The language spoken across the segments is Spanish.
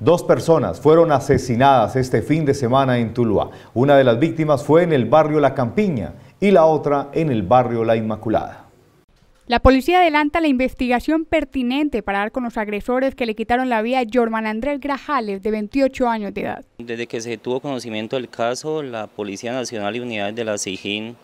Dos personas fueron asesinadas este fin de semana en Tuluá. Una de las víctimas fue en el barrio La Campiña y la otra en el barrio La Inmaculada. La policía adelanta la investigación pertinente para dar con los agresores que le quitaron la vida a Jorman Andrés Grajales, de 28 años de edad. Desde que se tuvo conocimiento del caso, la Policía Nacional y unidades de la SIJIN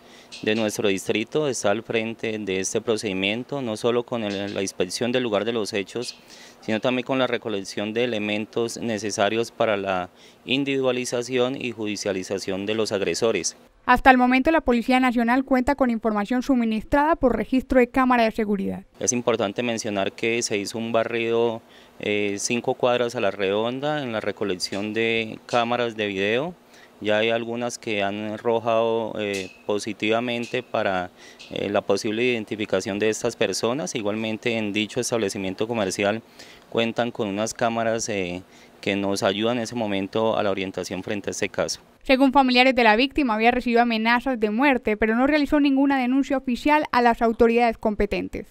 de nuestro distrito está al frente de este procedimiento, no solo con la inspección del lugar de los hechos, sino también con la recolección de elementos necesarios para la individualización y judicialización de los agresores. Hasta el momento la Policía Nacional cuenta con información suministrada por registro de cámara de seguridad. Es importante mencionar que se hizo un barrido eh, cinco cuadras a la redonda en la recolección de cámaras de video, ya hay algunas que han arrojado eh, positivamente para eh, la posible identificación de estas personas. Igualmente en dicho establecimiento comercial cuentan con unas cámaras eh, que nos ayudan en ese momento a la orientación frente a este caso. Según familiares de la víctima, había recibido amenazas de muerte, pero no realizó ninguna denuncia oficial a las autoridades competentes.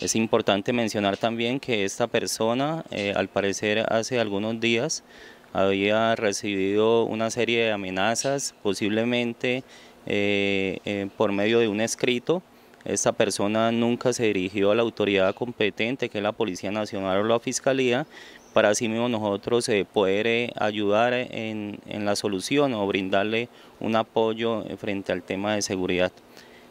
Es importante mencionar también que esta persona, al parecer hace algunos días, había recibido una serie de amenazas, posiblemente eh, eh, por medio de un escrito. Esta persona nunca se dirigió a la autoridad competente, que es la Policía Nacional o la Fiscalía, para así mismo nosotros eh, poder ayudar en, la solución o brindarle un apoyo frente al tema de seguridad.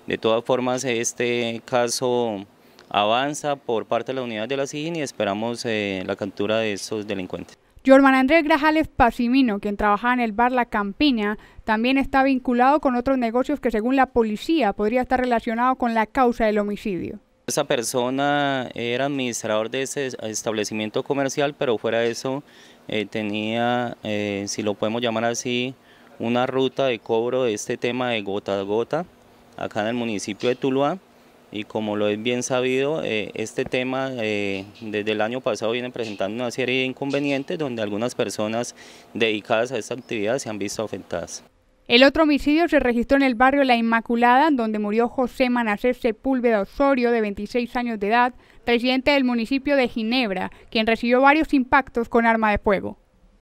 De todas formas, este caso avanza por parte de la unidad de la CIGIN y esperamos la captura de esos delincuentes. Jorman Andrés Grajales Pasimino, quien trabajaba en el bar La Campiña, también está vinculado con otros negocios que según la policía podría estar relacionado con la causa del homicidio. Esa persona era administrador de ese establecimiento comercial, pero fuera de eso eh, tenía, eh, si lo podemos llamar así, una ruta de cobro de este tema de gota a gota acá en el municipio de Tuluá y como lo es bien sabido, eh, este tema eh, desde el año pasado viene presentando una serie de inconvenientes donde algunas personas dedicadas a esta actividad se han visto afectadas. El otro homicidio se registró en el barrio La Inmaculada, donde murió José Manacés Sepúlveda Osorio, de 26 años de edad, presidente del municipio de Ginebra, quien recibió varios impactos con arma de fuego.